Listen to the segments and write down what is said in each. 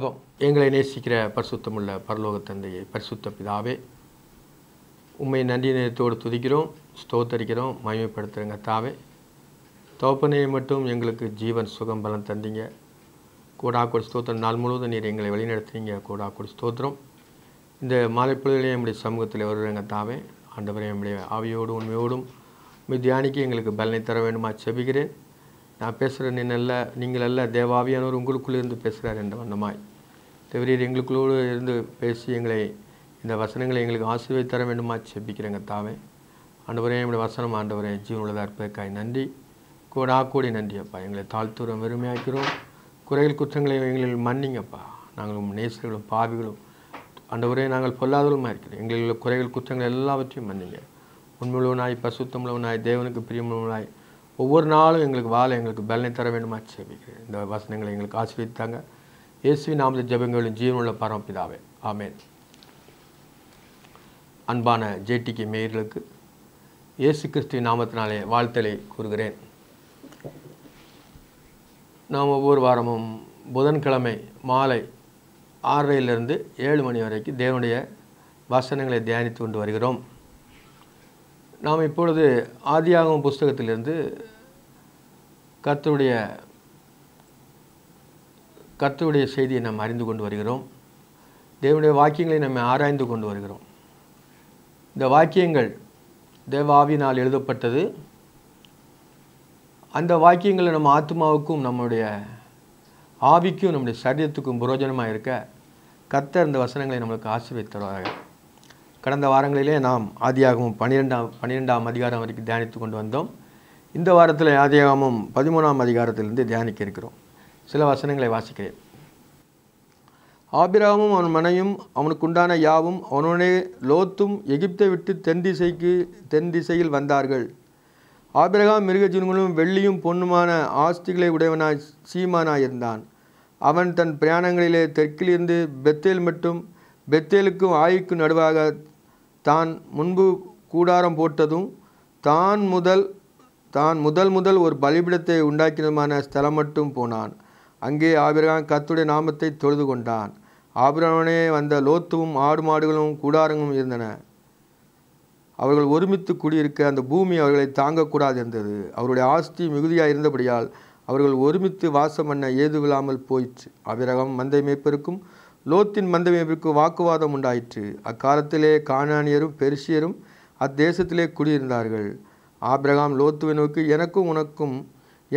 உலகம் எங்களை நேசிக்கிற பரிசுத்தமுள்ள பரலோக தந்தையை பரிசுத்த பிதாவே உண்மை நன்றி நேரத்தோடு துதிக்கிறோம் ஸ்தோத்தரிக்கிறோம் மயமைப்படுத்துகிறங்க தாவே தோப்பனையை மட்டும் எங்களுக்கு ஜீவன் சுகம் பலன் தந்தீங்க கூடா கூட ஸ்தோத்திரம் நாள் முழுவதும் நீர் எங்களை வழிநடத்துறீங்க கூடா கூட ஸ்தோத்திரம் இந்த மாலைப்பொழுதிலே என்னுடைய சமூகத்தில் வருகிறங்க தாவே ஆண்டவரை என்னுடைய ஆவியோடும் உண்மையோடும் தியானிக்கு எங்களுக்கு பலனை தர வேண்டுமா செபிக்கிறேன் நான் பேசுகிற நீ நல்ல நீங்கள் அல்ல தேவாவியானவர் உங்களுக்குள்ளே இருந்து பேசுகிறார் என்ற வண்ணமாய் தேவரீர் எங்களுக்குள்ளோடு இருந்து பேசி எங்களை இந்த வசனங்களை எங்களுக்கு ஆசீர்வாத தர வேண்டுமா செப்பிக்கிறேங்க தாவே ஆண்டவரே எங்களுடைய வசனம் ஆண்டவரே ஜீவனுள்ளதாக இருப்பதற்காய் நன்றி கூடா கூடி நன்றி அப்பா எங்களை தாழ்த்துறோம் வெறுமையாக்கிறோம் குறைகள் குற்றங்களை எங்களில் மன்னிங்கப்பா நாங்களும் நேசர்களும் பாவிகளும் ஆண்டவரே நாங்கள் பொல்லாதவருமா இருக்கிறோம் எங்களுடைய குறைகள் குற்றங்கள் எல்லாவற்றையும் மன்னிங்க உண்மையுள்ளவனாய் பசுத்தமுள்ளவனாய் தேவனுக்கு பிரியமுள்ளவனாய் ஒவ்வொரு நாளும் எங்களுக்கு வாழை எங்களுக்கு பலனை தர வேண்டுமா சேமிக்கிறேன் இந்த வசனங்களை எங்களுக்கு ஆசிரியத்தாங்க இயேசுவி நாமத ஜபங்களின் ஜீவனுள்ள பரமபிதாவே ஆமேன் அன்பான ஜேடிகே மேயர்களுக்கு இயேசு கிறிஸ்துவ நாமத்தினாலே வாழ்த்தலை கூறுகிறேன் நாம் ஒவ்வொரு வாரமும் புதன்கிழமை மாலை ஆறரையிலிருந்து ஏழு மணி வரைக்கும் தேவனுடைய வசனங்களை தியானித்து கொண்டு வருகிறோம் நாம் இப்பொழுது ஆதியாகும் புஸ்தகத்திலிருந்து கத்தருடைய கர்த்தருடைய செய்தியை நாம் அறிந்து கொண்டு வருகிறோம் தேவனுடைய வாக்கியங்களை நம்ம ஆராய்ந்து கொண்டு வருகிறோம் இந்த வாக்கியங்கள் தேவாவினால் எழுதப்பட்டது அந்த வாக்கியங்களை நம்ம ஆத்மாவுக்கும் நம்முடைய ஆவிக்கும் நம்முடைய சரீரத்துக்கும் புரோஜனமாக இருக்க கர்த்தர் இந்த வசனங்களை நம்மளுக்கு ஆசிரியர் கடந்த வாரங்களிலே நாம் ஆதியாகமும் பன்னிரெண்டாம் பன்னிரெண்டாம் அதிகாரம் வரைக்கும் தியானித்து கொண்டு வந்தோம் இந்த வாரத்தில் ஆதியாகமும் பதிமூணாம் அதிகாரத்திலிருந்து தியானிக்க இருக்கிறோம் சில வசனங்களை வாசிக்கிறேன் ஆபிராமும் அவன் மனையும் அவனுக்குண்டான யாவும் அவனுடைய லோத்தும் எகிப்தை விட்டு தென் திசைக்கு தென் திசையில் வந்தார்கள் ஆபிரகாம் மிருகஜீவன்களும் வெள்ளியும் பொண்ணுமான ஆஸ்திகளை உடையவனாய் சீமானாயிருந்தான் அவன் தன் பிரயாணங்களிலே தெற்கிலிருந்து பெத்தேல் மட்டும் பெத்தேலுக்கும் ஆயுக்கும் நடுவாக தான் முன்பு கூடாரம் போட்டதும் தான் முதல் தான் முதல் முதல் ஒரு பலிபிடத்தை உண்டாக்கினதுமான ஸ்தலம் மட்டும் போனான் அங்கே ஆபிரகாம் கத்துடைய நாமத்தை தொழுது கொண்டான் ஆபிரகாமனே வந்த லோத்துவும் ஆடு மாடுகளும் கூடாரங்களும் இருந்தன அவர்கள் ஒருமித்து குடியிருக்க அந்த பூமி அவர்களை தாங்கக்கூடாது இருந்தது அவருடைய ஆஸ்தி மிகுதியாக இருந்தபடியால் அவர்கள் ஒருமித்து வாசம் பண்ண ஏது விழாமல் போயிற்று அபிரகம் மந்தை மேய்ப்பிற்கும் லோத்தின் மந்தை மேய்ப்பிற்கும் வாக்குவாதம் உண்டாயிற்று அக்காலத்திலே காணானியரும் பெருசியரும் அத்தேசத்திலே குடியிருந்தார்கள் ஆபிரகாம் லோத்துவை நோக்கி எனக்கும் உனக்கும்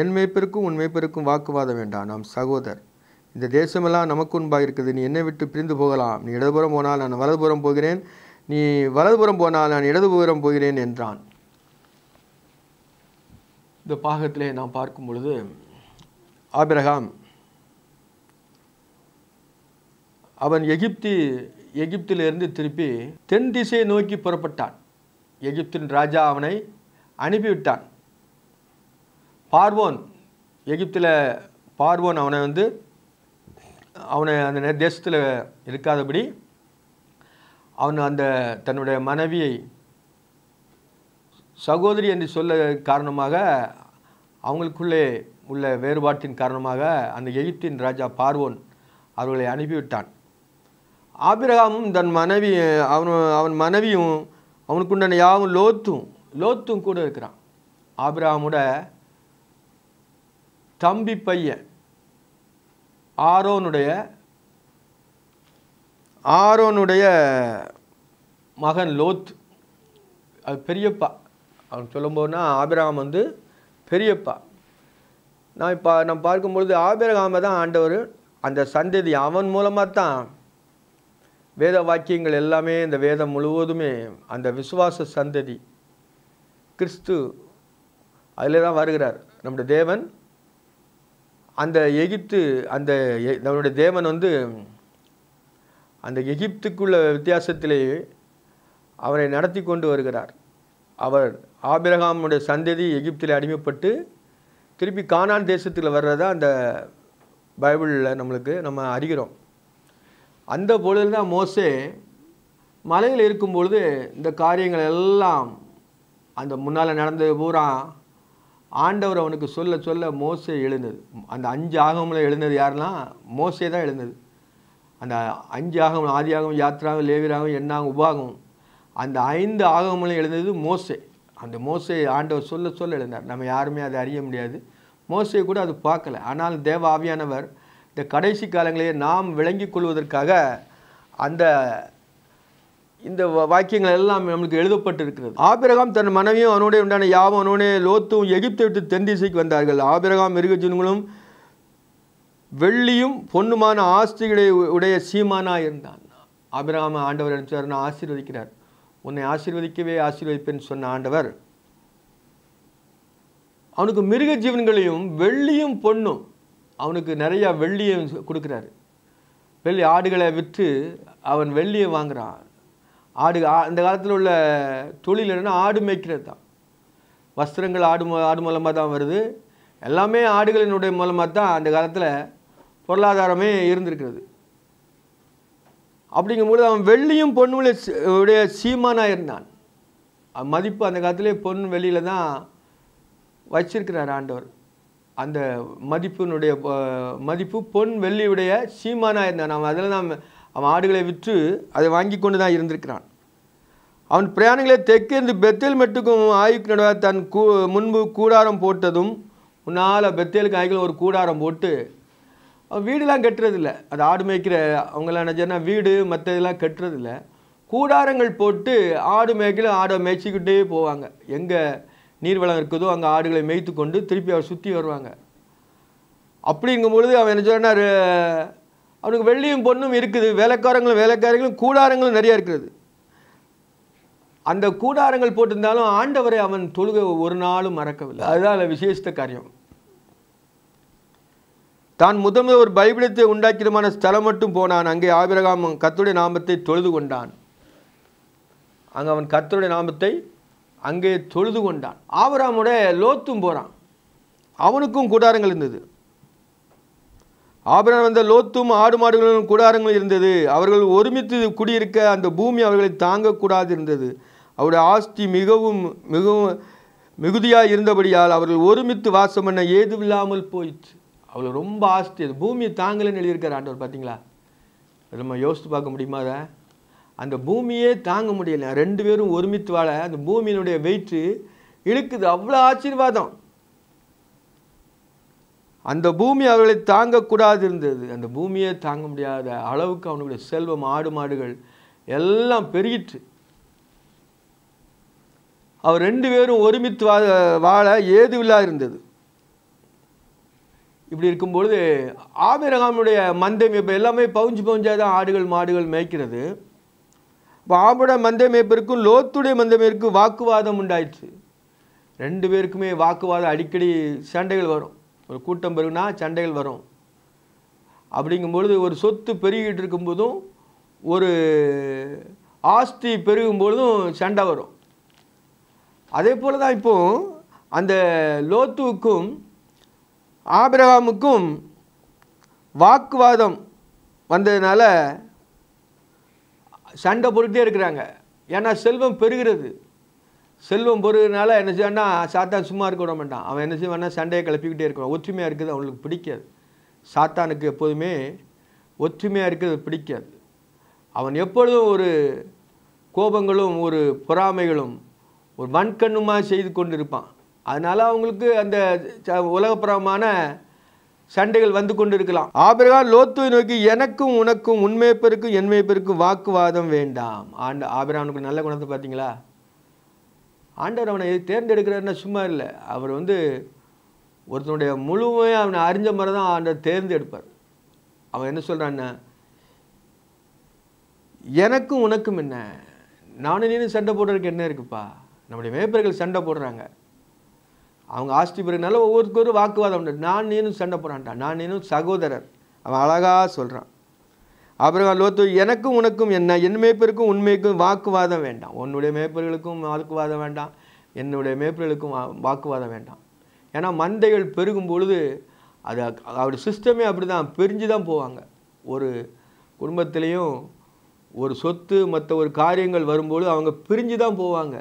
என் மேய்ப்பிற்கும் உன் மேய்ப்பிற்கும் வாக்குவாதம் வேண்டாம் நாம் சகோதர் இந்த தேசமெல்லாம் நமக்கு உண்பாக இருக்குது நீ என்னை விட்டு பிரிந்து போகலாம் நீ இடதுபுறம் போனால் நான் வலதுபுறம் போகிறேன் நீ வலதுபுறம் போனால் நான் இடதுபுறம் போகிறேன் என்றான் இந்த பாகத்திலே நாம் பார்க்கும் பொழுது ஆபிரகாம் அவன் எகிப்தி எகிப்திலிருந்து திருப்பி தென் திசையை நோக்கி புறப்பட்டான் எகிப்தின் ராஜா அவனை அனுப்பிவிட்டான் பார்வோன் எகிப்தில் பார்வோன் அவனை வந்து அவனை அந்த தேசத்தில் இருக்காதபடி அவன் அந்த தன்னுடைய மனைவியை சகோதரி என்று சொல்ல காரணமாக அவங்களுக்குள்ளே உள்ள வேறுபாட்டின் காரணமாக அந்த எகிப்தின் ராஜா பார்வோன் அவர்களை அனுப்பிவிட்டான் ஆபிரகாமும் தன் மனைவி அவன் அவன் மனைவியும் அவனுக்குண்டான யாவும் லோத்தும் லோத்தும் கூட இருக்கிறான் ஆபிரகாமோட தம்பி பையன் ஆரோனுடைய ஆரோனுடைய மகன் லோத் அது பெரியப்பா அவன் சொல்லும்போதுனா ஆபிரகாம் வந்து பெரியப்பா நான் இப்போ நம்ம பார்க்கும்பொழுது ஆபிரகாமை தான் ஆண்டவர் அந்த சந்ததி அவன் மூலமாக தான் வேத வாக்கியங்கள் எல்லாமே இந்த வேதம் முழுவதுமே அந்த விசுவாச சந்ததி கிறிஸ்து அதில் தான் வருகிறார் நம்முடைய தேவன் அந்த எகிப்து அந்த நம்மளுடைய தேவன் வந்து அந்த எகிப்துக்குள்ள வித்தியாசத்திலேயே அவரை நடத்தி கொண்டு வருகிறார் அவர் ஆபிரகாமுடைய சந்ததி எகிப்தில் அடிமைப்பட்டு திருப்பி கானான் தேசத்தில் வர்றதா அந்த பைபிளில் நம்மளுக்கு நம்ம அறிகிறோம் அந்த பொழுது தான் மோசே மலையில் இருக்கும் பொழுது இந்த காரியங்கள் எல்லாம் அந்த முன்னால் நடந்தது பூரா ஆண்டவர் அவனுக்கு சொல்ல சொல்ல மோசை எழுந்தது அந்த அஞ்சு ஆகமில் எழுந்தது யாரெல்லாம் மோசே தான் எழுந்தது அந்த அஞ்சு ஆகம் ஆதி ஆகம் யாத்திராகம் லேவிராகவும் என்னாகும் உபாகம் அந்த ஐந்து ஆகமில் எழுந்தது மோசே அந்த மோசை ஆண்டவர் சொல்ல சொல்ல எழுந்தார் நம்ம யாருமே அதை அறிய முடியாது மோசை கூட அது பார்க்கல ஆனால் தேவ ஆவியானவர் இந்த கடைசி காலங்களிலே நாம் விளங்கி கொள்வதற்காக அந்த இந்த வாக்கியங்கள் எல்லாம் நம்மளுக்கு எழுதப்பட்டிருக்கிறது ஆபிரகாம் தன் மனைவியும் அவனோட உண்டான யாவும் அவனோடே லோத்தும் எகிப்தை விட்டு தென் திசைக்கு வந்தார்கள் ஆபிரகாம் மிருகஜன்களும் வெள்ளியும் பொண்ணுமான ஆஸ்திகளை உடைய சீமானா இருந்தான் ஆபிரகாம் ஆண்டவர் நான் ஆசீர்வதிக்கிறார் உன்னை ஆசீர்வதிக்கவே ஆசீர்வதிப்பேன் சொன்ன ஆண்டவர் அவனுக்கு மிருக ஜீவன்களையும் வெள்ளியும் பொண்ணும் அவனுக்கு நிறையா வெள்ளியை கொடுக்குறாரு வெள்ளி ஆடுகளை விற்று அவன் வெள்ளியை வாங்குகிறான் ஆடு இந்த காலத்தில் உள்ள தொழில் என்னென்னா ஆடு மேய்க்கிறது தான் வஸ்திரங்கள் ஆடு ஆடு மூலமாக தான் வருது எல்லாமே ஆடுகளினுடைய மூலமாக தான் அந்த காலத்தில் பொருளாதாரமே இருந்திருக்கிறது அப்படிங்கும்போது அவன் வெள்ளியும் பொன்னுலையும் உடைய சீமானாக இருந்தான் மதிப்பு அந்த காலத்திலே பொன் வெளியில் தான் வச்சிருக்கிறார் ஆண்டவர் அந்த மதிப்பினுடைய மதிப்பு பொன் வெள்ளியுடைய சீமானாக இருந்தான் அவன் அதில் தான் அவன் ஆடுகளை விற்று அதை வாங்கி கொண்டு தான் இருந்திருக்கிறான் அவன் பிரயாணிகளை தெற்கேந்து பெத்தேல் மட்டுக்கும் ஆயுக்கு நடுவாக தன் கூ முன்பு கூடாரம் போட்டதும் உன்னால் பெத்தேலுக்கு ஆய்களும் ஒரு கூடாரம் போட்டு வீடெலாம் கட்டுறதில்ல அது ஆடு மேய்க்கிற அவங்களாம் நினச்சேன்னா வீடு மற்ற இதெல்லாம் கட்டுறதில்ல கூடாரங்கள் போட்டு ஆடு மேய்க்கல ஆடை மேய்ச்சிக்கிட்டே போவாங்க எங்கே நீர்வளம் இருக்குதோ அங்கே ஆடுகளை மேய்த்து கொண்டு திருப்பி அவர் சுற்றி வருவாங்க அப்படிங்கும் பொழுது அவன் என்ன சொன்னார் அவனுக்கு வெள்ளியும் பொண்ணும் இருக்குது வேலைக்காரங்களும் வேலைக்காரங்களும் கூடாரங்களும் நிறையா இருக்கிறது அந்த கூடாரங்கள் போட்டிருந்தாலும் ஆண்டவரை அவன் தொழுக ஒரு நாளும் மறக்கவில்லை அதுதான் விசேஷத்த காரியம் தான் முதன்மை ஒரு பைபிளத்தை உண்டாக்கிடமான ஸ்தலம் மட்டும் போனான் அங்கே ஆபிரகாம் கத்துடைய நாமத்தை தொழுது கொண்டான் அங்கே அவன் கத்துடைய நாமத்தை அங்கே தொழுது கொண்டான் ஆபராமுடைய லோத்தும் போகிறான் அவனுக்கும் கூடாரங்கள் இருந்தது ஆபரன் வந்த லோத்தும் ஆடு மாடுகளும் கூடாரங்கள் இருந்தது அவர்கள் ஒருமித்து குடியிருக்க அந்த பூமி அவர்களை தாங்கக்கூடாது இருந்தது அவருடைய ஆஸ்தி மிகவும் மிகவும் மிகுதியாக இருந்தபடியால் அவர்கள் ஒருமித்து வாசம் பண்ண இல்லாமல் போயிடுச்சு அவ்வளோ ரொம்ப ஆஸ்தி அது பூமியை தாங்கலைன்னு எழுதியிருக்கார் ஆண்டவர் பார்த்தீங்களா நம்ம யோசித்து பார்க்க முடியுமா அதை அந்த பூமியே தாங்க முடியலை ரெண்டு பேரும் ஒருமித்து வாழ அந்த பூமியினுடைய வெயிட்டு இழுக்குது அவ்வளோ ஆசீர்வாதம் அந்த பூமி அவர்களை தாங்கக்கூடாது இருந்தது அந்த பூமியை தாங்க முடியாத அளவுக்கு அவனுடைய செல்வம் ஆடு மாடுகள் எல்லாம் பெருகிற்று அவர் ரெண்டு பேரும் ஒருமித்து வா வாழ ஏதுவில்லா இருந்தது இப்படி இருக்கும்பொழுது ஆபிரகாமுடைய மந்தம் இப்போ எல்லாமே பவுஞ்சு பவுஞ்சாக தான் ஆடுகள் மாடுகள் மேய்க்கிறது இப்போ ஆபோட மந்தமேப்பிற்கும் லோத்துடைய மந்தமேற்கும் வாக்குவாதம் உண்டாயிடுச்சு ரெண்டு பேருக்குமே வாக்குவாதம் அடிக்கடி சண்டைகள் வரும் ஒரு கூட்டம் பெருகுனா சண்டைகள் வரும் அப்படிங்கும்பொழுது ஒரு சொத்து பெருகிட்டு இருக்கும்போதும் ஒரு ஆஸ்தி பெருகும்பொழுதும் சண்டை வரும் அதே போல் தான் இப்போ அந்த லோத்துவுக்கும் ஆபிரகாமுக்கும் வாக்குவாதம் வந்ததுனால சண்டை போட்டுகிட்டே இருக்கிறாங்க ஏன்னா செல்வம் பெருகிறது செல்வம் பொறுகிறதுனால என்ன செய்வான்னா சாத்தான் சும்மா இருக்க விட மாட்டான் அவன் என்ன செய்வானா சண்டையை கிளப்பிக்கிட்டே இருக்கான் ஒற்றுமையாக இருக்குது அவனுக்கு பிடிக்காது சாத்தானுக்கு எப்போதுமே ஒற்றுமையாக இருக்கிறது பிடிக்காது அவன் எப்பொழுதும் ஒரு கோபங்களும் ஒரு பொறாமைகளும் ஒரு மண்கண்ணுமாக செய்து கொண்டு இருப்பான் அதனால் அவங்களுக்கு அந்த உலகப்புறமான சண்டைகள் வந்து கொண்டு இருக்கலாம் ஆபிரகா லோத்துவை நோக்கி எனக்கும் உனக்கும் என்மை என்மைப்பெருக்கும் வாக்குவாதம் வேண்டாம் ஆண்டு ஆபிரகானுக்கு நல்ல குணத்தை பார்த்தீங்களா ஆண்டவர் அவனை தேர்ந்தெடுக்கிறாருன்னா சும்மா இல்லை அவர் வந்து ஒருத்தனுடைய முழுமையாக அவனை அறிஞ்ச மாதிரி தான் ஆண்டவர் தேர்ந்தெடுப்பார் அவன் என்ன சொல்கிறான்னா எனக்கும் உனக்கும் என்ன நானும் நீனும் சண்டை போடுறதுக்கு என்ன இருக்குப்பா நம்முடைய மேய்ப்பர்கள் சண்டை போடுறாங்க அவங்க ஆஸ்தி பிறகுனால ஒவ்வொருத்தருக்கும் வாக்குவாதம் நான் நீனும் சண்டை போடான்ட்டான் நான் நீனும் சகோதரர் அவன் அழகாக சொல்கிறான் அப்புறம் லோத்து எனக்கும் உனக்கும் என்ன என் மேய்ப்பருக்கும் உண்மைக்கும் வாக்குவாதம் வேண்டாம் உன்னுடைய மேய்ப்பர்களுக்கும் வாக்குவாதம் வேண்டாம் என்னுடைய மேய்ப்பர்களுக்கும் வாக்குவாதம் வேண்டாம் ஏன்னா மந்தைகள் பெருகும் பொழுது அது அவர் சிஸ்டமே அப்படி தான் பிரிஞ்சு தான் போவாங்க ஒரு குடும்பத்திலையும் ஒரு சொத்து மற்ற ஒரு காரியங்கள் வரும்போது அவங்க பிரிஞ்சு தான் போவாங்க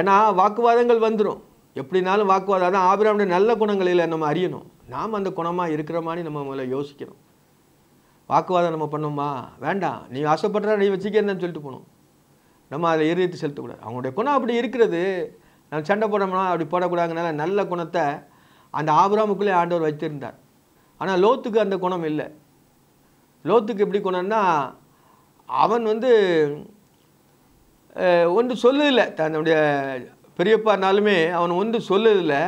ஏன்னா வாக்குவாதங்கள் வந்துடும் எப்படினாலும் வாக்குவாதம் அதான் ஆபிராமுடைய நல்ல குணங்களில் நம்ம அறியணும் நாம் அந்த குணமாக இருக்கிற மாதிரி நம்ம முதல்ல யோசிக்கணும் வாக்குவாதம் நம்ம பண்ணோமா வேண்டாம் நீ ஆசைப்படுற நீ வச்சுக்கன்னு சொல்லிட்டு போகணும் நம்ம அதை எரித்து செலுத்தக்கூடாது அவங்களுடைய குணம் அப்படி இருக்கிறது நம்ம சண்டை போடணும்னா அப்படி போடக்கூடாதுனால நல்ல குணத்தை அந்த ஆபுராமுக்குள்ளே ஆண்டவர் வைத்திருந்தார் ஆனால் லோத்துக்கு அந்த குணம் இல்லை லோத்துக்கு எப்படி குணம்னா அவன் வந்து ஒன்று சொல்லதில்லை தன்னுடைய பெரியப்பானாலுமே அவன் ஒன்று சொல்லதில்லை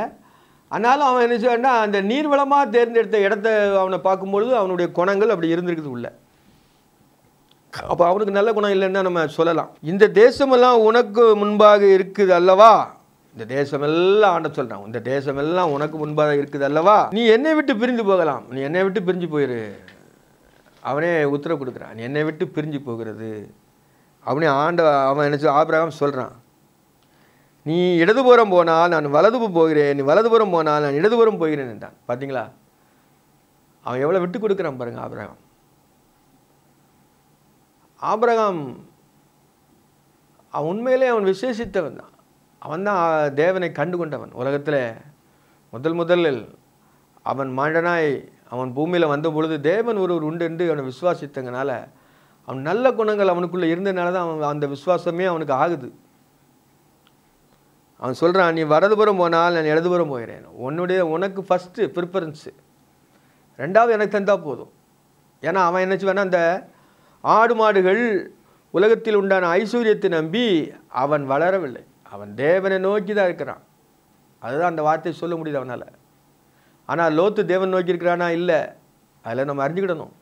ஆனாலும் அவன் என்ன செய்வான்னா அந்த நீர்வளமாக தேர்ந்தெடுத்த இடத்த அவனை பார்க்கும்பொழுது அவனுடைய குணங்கள் அப்படி இருந்திருக்குது உள்ள அப்போ அவனுக்கு நல்ல குணம் இல்லைன்னா நம்ம சொல்லலாம் இந்த தேசமெல்லாம் உனக்கு முன்பாக இருக்குது அல்லவா இந்த தேசமெல்லாம் ஆண்ட சொல்கிறான் இந்த தேசமெல்லாம் உனக்கு முன்பாக இருக்குது அல்லவா நீ என்னை விட்டு பிரிஞ்சு போகலாம் நீ என்னை விட்டு பிரிஞ்சு போயிரு அவனே உத்தரவு கொடுக்குறான் நீ என்னை விட்டு பிரிஞ்சு போகிறது அவனே ஆண்ட அவன் என்ன ஆபிரகாம் சொல்கிறான் நீ இடதுபுறம் போனால் நான் வலது போகிறேன் நீ வலதுபுறம் போனால் நான் இடதுபுறம் போகிறேன் என்றான் பார்த்தீங்களா அவன் எவ்வளோ விட்டு கொடுக்குறான் பாருங்க ஆபிரகாம் ஆபிரகாம் அவன் உண்மையிலே அவன் விசேஷித்தவன் தான் அவன் தான் தேவனை கண்டு கொண்டவன் உலகத்தில் முதல் முதலில் அவன் மாண்டனாய் அவன் பூமியில் வந்த பொழுது தேவன் ஒருவர் உண்டு என்று அவனை விசுவாசித்தங்கனால அவன் நல்ல குணங்கள் அவனுக்குள்ளே இருந்ததுனால தான் அவன் அந்த விசுவாசமே அவனுக்கு ஆகுது அவன் சொல்கிறான் நீ வரதுபுறம் போனால் நான் இடதுபுறம் போகிறேன் உன்னுடைய உனக்கு ஃபஸ்ட்டு ப்ரிஃபரன்ஸு ரெண்டாவது எனக்கு தந்தால் போதும் ஏன்னா அவன் என்ன வேணா அந்த ஆடு மாடுகள் உலகத்தில் உண்டான ஐஸ்வர்யத்தை நம்பி அவன் வளரவில்லை அவன் தேவனை நோக்கி தான் இருக்கிறான் அதுதான் அந்த வார்த்தையை சொல்ல முடியுது அவனால் ஆனால் லோத்து தேவன் நோக்கி இருக்கிறானா இல்லை அதில் நம்ம அறிஞ்சுக்கிடணும்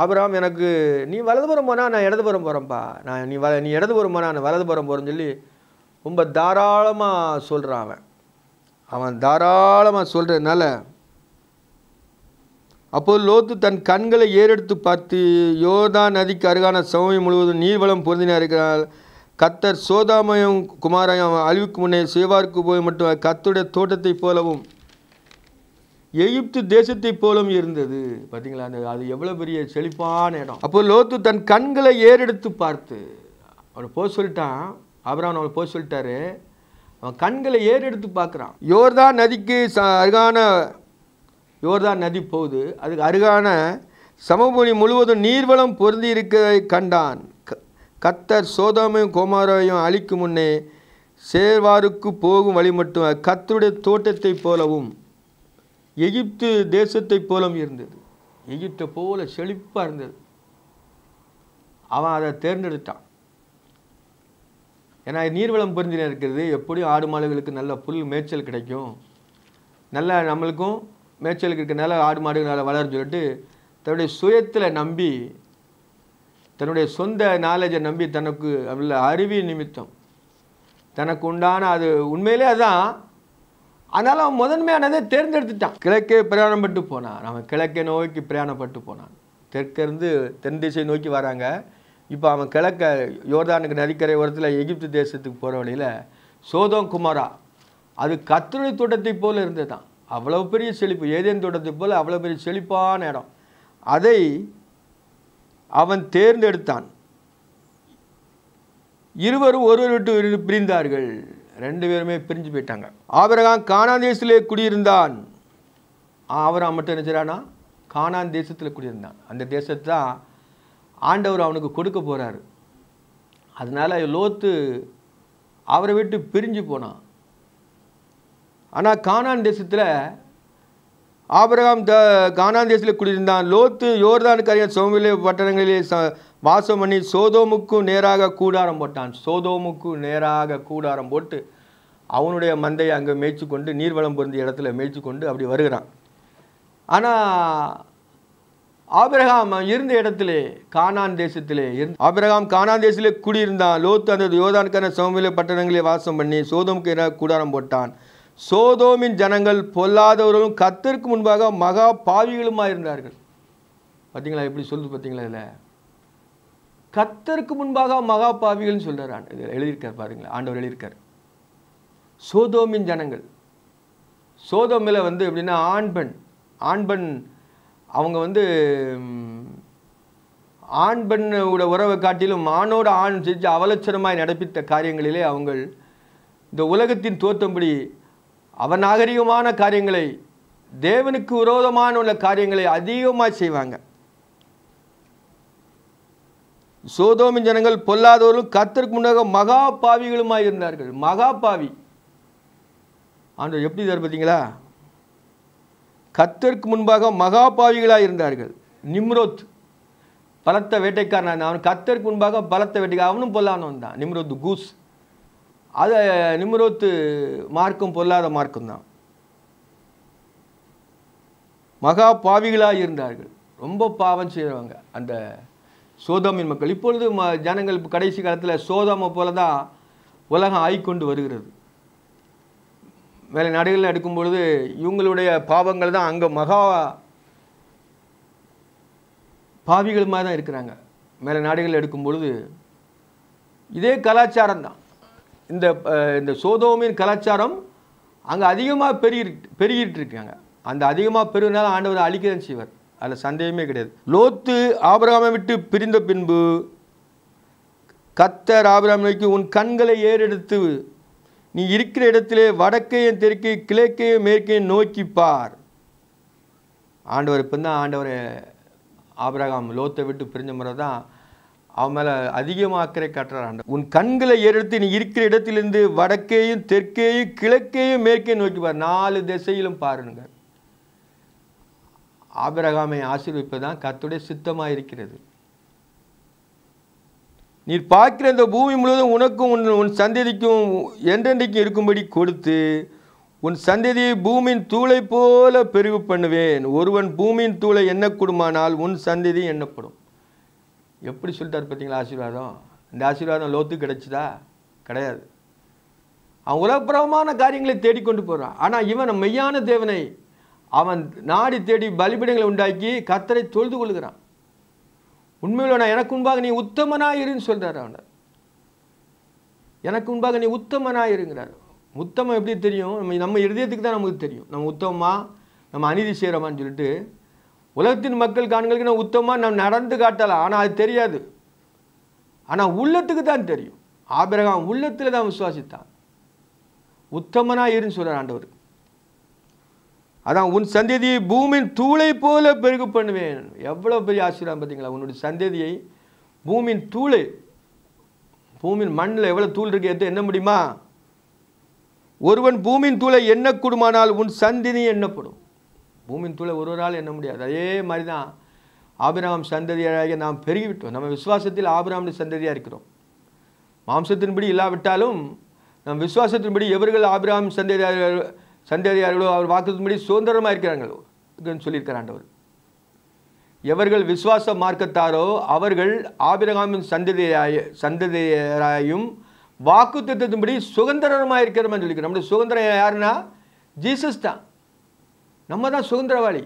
ஆபராம் எனக்கு நீ வலதுபுறம் போனால் நான் இடதுபுறம் போகிறேன்ப்பா நான் நீ வ நீ இடதுபுறம் போனால் நான் வலதுபுறம் போகிறேன்னு சொல்லி ரொம்ப தாராளமாக சொல்கிறான் அவன் அவன் தாராளமாக சொல்கிறதுனால அப்போது லோத்து தன் கண்களை ஏறெடுத்து பார்த்து யோதா நதிக்கு அருகான சமயம் முழுவதும் நீர்வளம் பொருந்தினா இருக்கிறாள் கத்தர் சோதாமயம் குமாரையும் அழிவுக்கு முன்னே சேவார்க்கு போய் மட்டும் கத்துடைய தோட்டத்தைப் போலவும் எகிப்து தேசத்தைப் போலவும் இருந்தது பார்த்தீங்களா அந்த அது எவ்வளோ பெரிய செழிப்பான இடம் அப்போ லோத்து தன் கண்களை ஏறெடுத்து பார்த்து அவனை போக சொல்லிட்டான் அப்புறம் அவனை போய் சொல்லிட்டாரு அவன் கண்களை ஏறு எடுத்து பார்க்குறான் யோர்தான் நதிக்கு ச அருகான யோர்தா நதி போகுது அதுக்கு அருகான சமபூமி முழுவதும் நீர்வளம் பொருந்தி இருக்கிறதை கண்டான் கத்தர் சோதாமையும் குமாரையும் அழிக்கும் முன்னே சேர்வாருக்கு போகும் வழி மட்டும் கத்தருடைய தோட்டத்தை போலவும் எகிப்து தேசத்தை போலவும் இருந்தது எகிப்தை போல செழிப்பாக இருந்தது அவன் அதை தேர்ந்தெடுத்தான் ஏன்னா நீர்வளம் பொருந்தின இருக்கிறது எப்படியும் ஆடு மாடுகளுக்கு நல்ல புல் மேய்ச்சல் கிடைக்கும் நல்ல நம்மளுக்கும் மேய்ச்சலுக்கு நல்ல ஆடு மாடுகள் நல்லா வளரும்னு சொல்லிட்டு தன்னுடைய சுயத்தில் நம்பி தன்னுடைய சொந்த நாலேஜை நம்பி தனக்கு உள்ள அருவி நிமித்தம் தனக்கு உண்டான அது உண்மையிலே அதுதான் அதனால் அவன் முதன்மையானதை தேர்ந்தெடுத்துட்டான் கிழக்கே பிரயாணப்பட்டு போனான் அவன் கிழக்கே நோக்கி பிரயாணப்பட்டு போனான் தெற்கிருந்து தென் திசை நோக்கி வராங்க இப்போ அவன் கிழக்க யோர்தானுக்கு நதிக்கரை ஓரத்தில் எகிப்து தேசத்துக்கு போகிற வழியில் சோதம் குமாரா அது கத்திரி தோட்டத்தை போல் இருந்தது தான் அவ்வளோ பெரிய செழிப்பு ஏதேன் தோட்டத்தை போல் அவ்வளோ பெரிய செழிப்பான இடம் அதை அவன் தேர்ந்தெடுத்தான் இருவரும் ஒருவர் விட்டு பிரிந்தார்கள் ரெண்டு பேருமே பிரிஞ்சு போயிட்டாங்க ஆபிரகாம் கானான் தேசத்திலே குடியிருந்தான் ஆபரகம் மட்டும் நினைச்சானா காணான் தேசத்தில் குடியிருந்தான் அந்த தேசத்தை தான் ஆண்டவர் அவனுக்கு கொடுக்க போகிறாரு அதனால் லோத்து அவரை விட்டு பிரிஞ்சு போனான் ஆனால் கானான் தேசத்தில் ஆபிரகாம் த கானான் தேசத்தில் குடியிருந்தான் லோத்து யோர்தானுக்கரிய சோமிலே பட்டணங்களிலே ச வாசம் பண்ணி சோதோமுக்கும் நேராக கூடாரம் போட்டான் சோதோமுக்கும் நேராக கூடாரம் போட்டு அவனுடைய மந்தையை அங்கே மேய்ச்சி கொண்டு நீர்வளம் பொருந்திய இடத்துல மேய்ச்சி கொண்டு அப்படி வருகிறான் ஆனால் ஆபிரகாம் இருந்த இடத்திலே கானான் தேசத்திலே இருந்து ஆபிரகாம் கானான் தேசத்திலே குடியிருந்தான் லோத்து அந்த யோதானுக்கான சமவெளி பட்டணங்களே வாசம் பண்ணி சோதோமுக்கு என கூடாரம் போட்டான் சோதோமின் ஜனங்கள் பொல்லாதவர்களும் கத்திற்கு முன்பாக மகா பாவிகளுமாக இருந்தார்கள் பார்த்தீங்களா எப்படி சொல்லுது பார்த்தீங்களா இதில் கத்தருக்கு முன்பாக மகா பாவிகள்னு சொல்கிறார் இதில் எழுதியிருக்கார் பாருங்களா ஆண்டவர் எழுதியிருக்கார் சோதோமின் ஜனங்கள் சோதோமில் வந்து எப்படின்னா ஆண்பன் ஆண்பன் அவங்க வந்து ஆண் பெண்ணோட உறவை காட்டிலும் ஆணோட ஆண் செஞ்சு அவலட்சணமாய் நடப்பித்த காரியங்களிலே அவங்கள் இந்த உலகத்தின் தோற்றம்படி அவநாகரிகமான காரியங்களை தேவனுக்கு விரோதமான உள்ள காரியங்களை அதிகமாக செய்வாங்க சோதோமின் ஜனங்கள் பொல்லாதவர்களும் கத்தருக்கு முன்னாக மகா பாவிகளுமாக இருந்தார்கள் மகா பாவி ஆண்டு எப்படி இருந்தார் பார்த்தீங்களா கத்தருக்கு முன்பாக மகா பாவிகளாக இருந்தார்கள் நிம்ரோத் பலத்த வேட்டைக்காரன் அவன் கத்தருக்கு முன்பாக பலத்த வேட்டைக்காரன் அவனும் பொல்லாதவன் தான் நிம்ரோத் கூஸ் அது நிம்ரோத்து மார்க்கும் பொல்லாத மார்க்கும் தான் மகா பாவிகளாக இருந்தார்கள் ரொம்ப பாவம் செய்கிறவங்க அந்த சோதாமின் மக்கள் இப்பொழுது ம ஜனங்கள் கடைசி காலத்தில் சோதாமை போல தான் உலகம் ஆய்கொண்டு வருகிறது வேலை நாடுகளில் எடுக்கும் பொழுது இவங்களுடைய பாவங்கள் தான் அங்கே மகா பாவிகள் மாதிரி தான் இருக்கிறாங்க மேலே நாடுகளில் எடுக்கும் பொழுது இதே கலாச்சாரம் தான் இந்த இந்த சோதோமின் கலாச்சாரம் அங்கே அதிகமாக பெரிய பெருகிட்டு இருக்காங்க அந்த அதிகமாக பெருகினாலும் ஆண்டவர் அழிக்கிறேன் செய்வார் அதில் சந்தேகமே கிடையாது லோத்து ஆபராமை விட்டு பிரிந்த பின்பு கத்தர் ஆபராமைக்கு உன் கண்களை ஏறெடுத்து நீ இருக்கிற இடத்திலே வடக்கையும் தெற்கே கிழக்கையும் மேற்கையும் நோக்கிப்பார் ஆண்டவர் இப்போ தான் ஆண்டவர் ஆபரகாம் லோத்தை விட்டு பிரிஞ்ச முறை தான் அவன் மேலே அதிகமாக்கரை கட்டுற ஆண்டவர் உன் கண்களை எடுத்து நீ இருக்கிற இடத்திலிருந்து வடக்கேயும் தெற்கேயும் கிழக்கையும் மேற்கையும் நோக்கி பார் நாலு திசையிலும் பாருங்கள் ஆபிரகாமை ஆசீர்விப்பது தான் கத்துடைய சித்தமாக இருக்கிறது நீ பார்க்கிற இந்த பூமி முழுவதும் உனக்கும் உன் உன் சந்ததிக்கும் என்றென்றைக்கும் இருக்கும்படி கொடுத்து உன் சந்ததியை பூமியின் தூளை போல பிரிவு பண்ணுவேன் ஒருவன் பூமியின் தூளை எண்ணக்கூடுமானால் உன் சந்ததி எண்ணப்படும் எப்படி சொல்லிட்டார் பார்த்தீங்களா ஆசீர்வாதம் இந்த ஆசீர்வாதம் லோத்து கிடைச்சதா கிடையாது அவன் உலகப்புறமான காரியங்களை தேடிக்கொண்டு போகிறான் ஆனால் இவன் மெய்யான தேவனை அவன் நாடி தேடி பலிபிடங்களை உண்டாக்கி கத்தரை தொழுது கொள்கிறான் உண்மையில் நான் எனக்கு முன்பாக நீ உத்தமனாயிருன்னு சொல்கிறார் அவனை எனக்கு முன்பாக நீ உத்தமனாயிருங்கிறார் உத்தமம் எப்படி தெரியும் நம்ம நம்ம இருதயத்துக்கு தான் நமக்கு தெரியும் நம்ம உத்தமமா நம்ம அநீதி செய்கிறோமான்னு சொல்லிட்டு உலகத்தின் மக்கள் காண்களுக்கு நான் உத்தமமாக நம்ம நடந்து காட்டலாம் ஆனால் அது தெரியாது ஆனால் உள்ளத்துக்கு தான் தெரியும் ஆபிரகாம் உள்ளத்தில் தான் விசுவாசித்தான் உத்தமனாக இருன்னு சொல்கிறார் ஆண்டவர் அதான் உன் சந்ததியை பூமியின் தூளை போல பெருகு பண்ணுவேன் எவ்வளோ பெரிய ஆசீர்வாதம் பார்த்தீங்களா உன்னுடைய சந்ததியை பூமியின் தூளை பூமியின் மண்ணில் எவ்வளோ தூள் இருக்கு எது என்ன முடியுமா ஒருவன் பூமியின் தூளை என்ன கூடுமானால் உன் சந்ததி எண்ணப்படும் பூமியின் தூளை ஒருவரால் எண்ண முடியாது அதே மாதிரி தான் ஆபிராம் சந்ததியாக நாம் பெருகிவிட்டோம் நம்ம விசுவாசத்தில் ஆபிராமுடைய சந்ததியாக இருக்கிறோம் மாம்சத்தின்படி இல்லாவிட்டாலும் நம் விசுவாசத்தின்படி எவர்கள் ஆபிராம் சந்ததியாக சந்ததியார்களோ அவர் வாக்குறுதிபடி சுதந்திரமாக இருக்கிறாங்களோ இதுன்னு சொல்லியிருக்கிறாண்டவர் எவர்கள் விசுவாச மார்க்கத்தாரோ அவர்கள் ஆபிரகாமின் சந்ததியாய சந்ததியராயும் வாக்கு திட்டத்தின்படி சுதந்திரமாக இருக்கிறோம்னு சொல்லிக்கிறோம் நம்முடைய சுதந்திரம் யாருன்னா ஜீசஸ் தான் நம்ம தான் சுதந்திரவாளி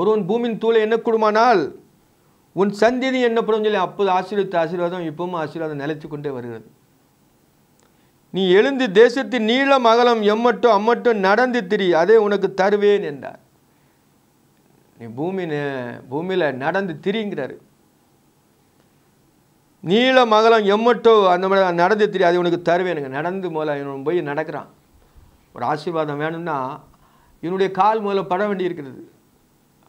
ஒருவன் பூமியின் தூளை என்ன கொடுமானால் உன் சந்ததி என்னப்படும் சொல்லி அப்போது ஆசீர்வித்த ஆசீர்வாதம் இப்பவும் ஆசீர்வாதம் நிலைத்து கொண்டே வருகிறது நீ எழுந்து தேசத்தின் நீளம் அகலம் எம்மட்டும் அம்மட்டும் நடந்து திரி அதை உனக்கு தருவேன் என்றார் நீ பூமி பூமியில் நடந்து திரிங்கிறாரு நீள மகளம் எம்மட்டோ அந்த மாதிரி நடந்து திரி அதை உனக்கு தருவேனுங்க நடந்து மூலம் இவன் போய் நடக்கிறான் ஒரு ஆசீர்வாதம் வேணும்னா இவனுடைய கால் முதல்ல பட வேண்டி இருக்கிறது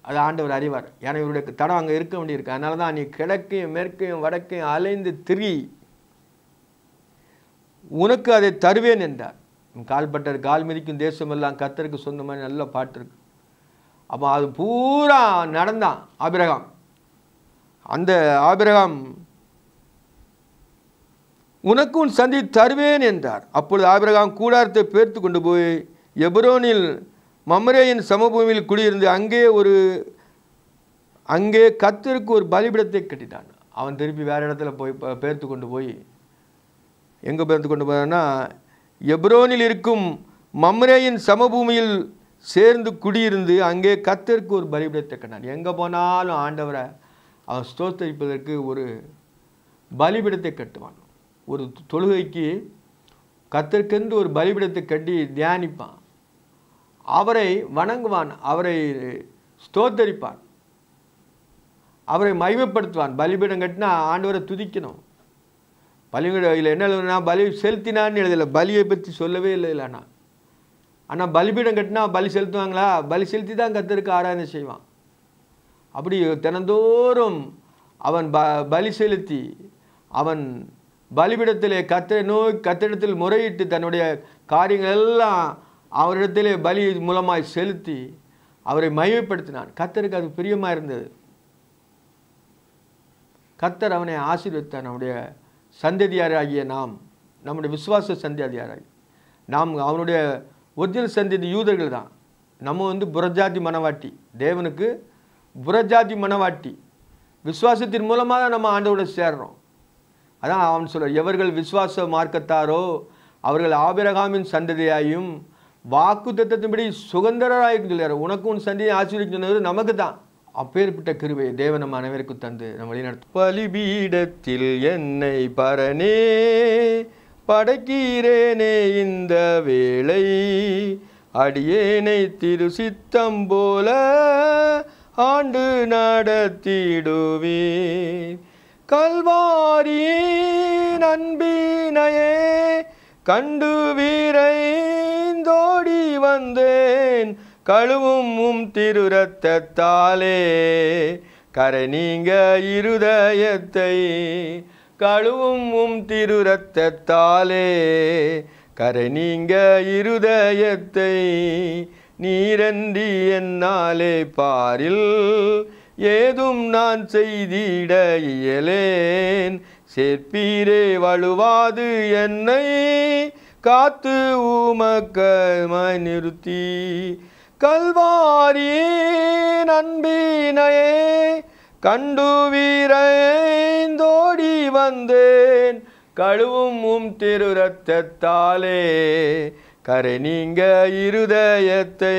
அது ஆண்டவர் அறிவார் ஏன்னா இவருடைய தடம் அங்கே இருக்க வேண்டியிருக்கு அதனால தான் நீ கிழக்கையும் மேற்கையும் வடக்கையும் அலைந்து திரி உனக்கு அதை தருவேன் என்றார் கால்பட்டர் கால் மிதிக்கும் எல்லாம் கத்தருக்கு மாதிரி நல்லா பாட்டு இருக்கு அப்போ அது பூரா நடந்தான் ஆபிரகாம் அந்த ஆபிரகாம் உனக்கும் சந்தி தருவேன் என்றார் அப்பொழுது ஆபிரகாம் கூடாரத்தை பேர்த்து கொண்டு போய் எபரோனில் மம்ரேயின் சமபூமியில் குடியிருந்து அங்கே ஒரு அங்கே கத்தருக்கு ஒரு பலிபிடத்தை கட்டிட்டான் அவன் திருப்பி வேறு இடத்துல போய் பேர்த்து கொண்டு போய் எங்கே பிறந்து கொண்டு போனால் எப்ரோனில் இருக்கும் மம்ரேயின் சமபூமியில் சேர்ந்து குடியிருந்து அங்கே கத்திற்கு ஒரு பலிபீடத்தை கண்டார் எங்கே போனாலும் ஆண்டவரை அவர் ஸ்தோத்தரிப்பதற்கு ஒரு பலிபீடத்தை கட்டுவான் ஒரு தொழுகைக்கு கத்திற்கென்று ஒரு பலிபீடத்தை கட்டி தியானிப்பான் அவரை வணங்குவான் அவரை ஸ்தோத்தரிப்பான் அவரை மகிமைப்படுத்துவான் பலிபீடம் கட்டினா ஆண்டவரை துதிக்கணும் பலிங்கிற இதில் என்ன எழுதுனா பலி செலுத்தினான்னு எழுதலை பலியை பற்றி சொல்லவே இல்லை இல்லை ஆனால் பலிபீடம் கட்டினா பலி செலுத்துவாங்களா பலி செலுத்தி தான் கத்தருக்கு ஆராதனை செய்வான் அப்படி தினந்தோறும் அவன் ப பலி செலுத்தி அவன் பலிபீடத்திலே கத்த நோய் கத்திடத்தில் முறையிட்டு தன்னுடைய காரியங்கள் எல்லாம் அவரிடத்திலே பலி மூலமாய் செலுத்தி அவரை மயப்படுத்தினான் கத்தருக்கு அது பிரியமாக இருந்தது கத்தர் அவனை ஆசீர்வித்தான் அவனுடைய சந்ததியாராகிய நாம் நம்முடைய விசுவாச சந்ததியாராகி நாம் அவனுடைய ஒரிஜினல் சந்ததி யூதர்கள் தான் நம்ம வந்து புறஜாதி மனவாட்டி தேவனுக்கு புறஜாதி மனவாட்டி விசுவாசத்தின் மூலமாக நம்ம ஆண்டோட சேர்றோம் அதான் அவன் சொல்கிற எவர்கள் விசுவாச மார்க்கத்தாரோ அவர்கள் ஆபிரகாமின் சந்ததியாயும் வாக்கு தத்தத்தின்படி சுதந்திரராக சொல்லியார் உனக்கு உன் சந்ததியை ஆசீர்வதிக்கிறது நமக்கு தான் அப்பேற்பட்ட கிருவையை தேவன் நம்ம அனைவருக்கும் தந்து நம்ம வழிநடத்து பலிபீடத்தில் என்னை பரனே படைக்கிறேனே இந்த வேளை அடியேனை திரு சித்தம் போல ஆண்டு நடத்திடுவே கல்வாரியே நண்பினையே கண்டு தோடி வந்தேன் கழுவும் உம் திருரத்தாலே கரை நீங்க இருதயத்தை கழுவும் உம் திருரத்தாலே கரை நீங்க இருதயத்தை நீரன்றி என்னாலே பாரில் ஏதும் நான் செய்திட இயலேன் சேர்ப்பீரே வழுவாது என்னை காத்து உமக்கமாய் நிறுத்தி கல்வாரி நண்பினையே கண்டு வீரந்தோடி வந்தேன் கழுவும் உம் திருரத்தாலே கரை நீங்க இருதயத்தை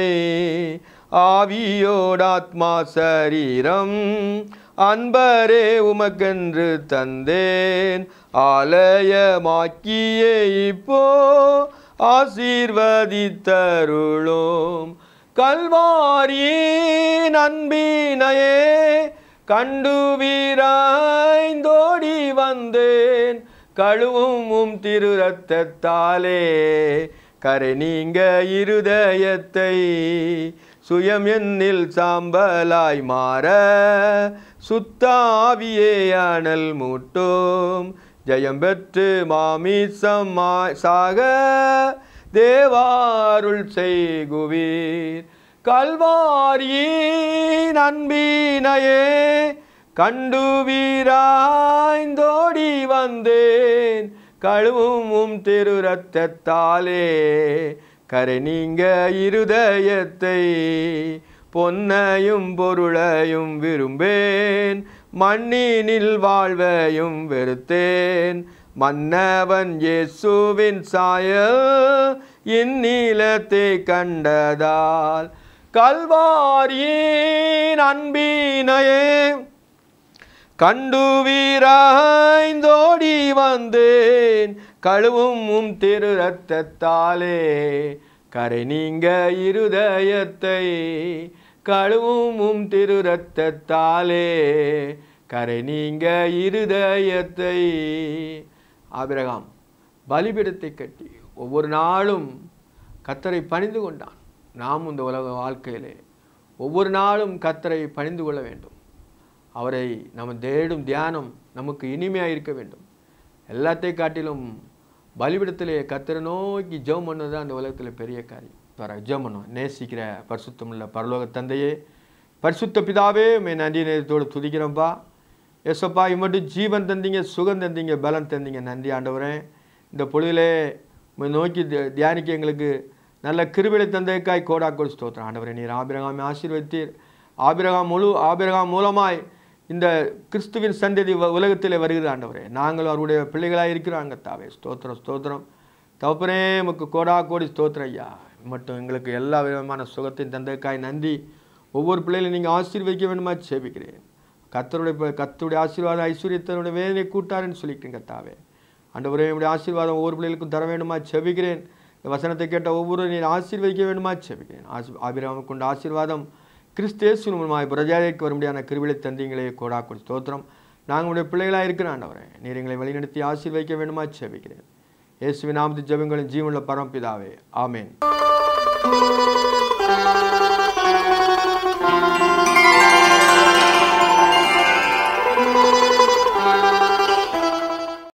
ஆவியோடாத்மா சரீரம் அன்பரே உமக்கென்று தந்தேன் ஆலயமாக்கியே இப்போ ஆசீர்வதித்தருளோம் கல்வாரியின் அன்பினையே கண்டு வீராய்ந்தோடி வந்தேன் கழுவும் திரு ரத்தத்தாலே கரை நீங்க இருதயத்தை சுயம் என்னில் சாம்பலாய் மாற சுத்தாவியே அனல் மூட்டோம் ஜெயம் பெற்று மாமிசம் சாக தேவாருள் செய்குவீர் கல்வாரியின் அன்பீனையே கண்டு வீராய்ந்தோடி வந்தேன் கழுவும் திரு ரத்தத்தாலே கரை நீங்க இருதயத்தை பொன்னையும் பொருளையும் விரும்பேன் மண்ணினில் வாழ்வையும் வெறுத்தேன் மன்னவன் இயேசுவின் சாயல் இந்நிலத்தை கண்டதால் கல்வாரியின் அன்பினையே கண்டு வீராய்ந்தோடி வந்தேன் கழுவும் திரு ரத்தத்தாலே கரை நீங்க இருதயத்தை கழுவும் திரு ரத்தத்தாலே கரை நீங்க இருதயத்தை ஆபிரகாம் பலிபீடத்தை கட்டி ஒவ்வொரு நாளும் கத்தரை பணிந்து கொண்டான் நாம் இந்த உலக வாழ்க்கையிலே ஒவ்வொரு நாளும் கத்தரை பணிந்து கொள்ள வேண்டும் அவரை நம்ம தேடும் தியானம் நமக்கு இனிமையாக இருக்க வேண்டும் எல்லாத்தையும் காட்டிலும் பலிபிடத்திலே கத்தரை நோக்கி ஜெபம் பண்ணது தான் அந்த உலகத்தில் பெரிய காரியம் வர ஜெபம் பண்ணுவோம் நேசிக்கிற பரிசுத்தம் உள்ள பரலோக தந்தையே பரிசுத்த பிதாவே மே நன்றி நேரத்தோடு துதிக்கிறோம்ப்பா ஏசப்பா இம்மட்டும் ஜீவன் தந்தீங்க சுகம் தந்தீங்க பலம் தந்தீங்க நன்றி ஆண்டவரே இந்த பொழுதிலே நோக்கி தியானிக்க எங்களுக்கு நல்ல கிருவிலை தந்தைக்காய் கோடா கோடி ஸ்தோத்திரம் ஆண்டவரே நீர் ஆபிரகாமை ஆசீர்வதித்தீர் ஆபிரகாம் முழு ஆபிரகாம் மூலமாய் இந்த கிறிஸ்துவின் சந்ததி உலகத்தில் வருகிற ஆண்டவரே நாங்கள் அவருடைய பிள்ளைகளாக இருக்கிறாங்க தாவே ஸ்தோத்திரம் ஸ்தோத்திரம் தப்புரே நமக்கு கோடா கோடி ஸ்தோத்திரம் ஐயா மட்டும் எங்களுக்கு எல்லா விதமான சுகத்தின் தந்தைக்காய் நன்றி ஒவ்வொரு பிள்ளைகளையும் நீங்கள் ஆசீர்வதிக்க வேண்டுமா சேபிக்கிறேன் கத்தருடைய கத்தருடைய ஆசீர்வாதம் ஐஸ்வர்யத்தனுடைய வேதனை கூட்டாருன்னு சொல்லிக்கிறேன் கத்தாவே ஒரே என்னுடைய ஆசீர்வாதம் ஒவ்வொரு பிள்ளைகளுக்கும் தர வேண்டுமா செவிக்கிறேன் வசனத்தை கேட்ட ஒவ்வொரு நீர் ஆசீர்வதிக்க வேண்டுமா செவிக்கிறேன் ஆசி ஆபிராமம் கொண்ட ஆசீர்வாதம் கிறிஸ்தேசு மூலமாக பிரஜாதைக்கு வரும்படியான கிருவிழை தந்திங்களே கோடா கொடி ஸ்தோத்திரம் நாங்கள் உடைய பிள்ளைகளாக இருக்கிறேன் ஆண்டவரே நீர் எங்களை வழிநடத்தி ஆசீர்வதிக்க வேண்டுமா செவிக்கிறேன் இயேசுவின் நாமத்து ஜெபங்களின் ஜீவனில் பரம்பிதாவே ஆமேன்